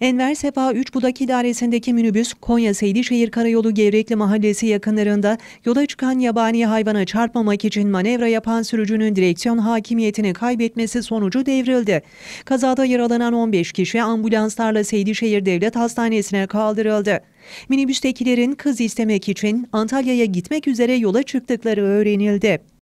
Enver Sefa 3 Budak İdaresi'ndeki minibüs Konya Seydişehir Karayolu Gevrekli Mahallesi yakınlarında yola çıkan yabani hayvana çarpmamak için manevra yapan sürücünün direksiyon hakimiyetini kaybetmesi sonucu devrildi. Kazada yaralanan 15 kişi ambulanslarla Seydişehir Devlet Hastanesi'ne kaldırıldı. Minibüstekilerin kız istemek için Antalya'ya gitmek üzere yola çıktıkları öğrenildi.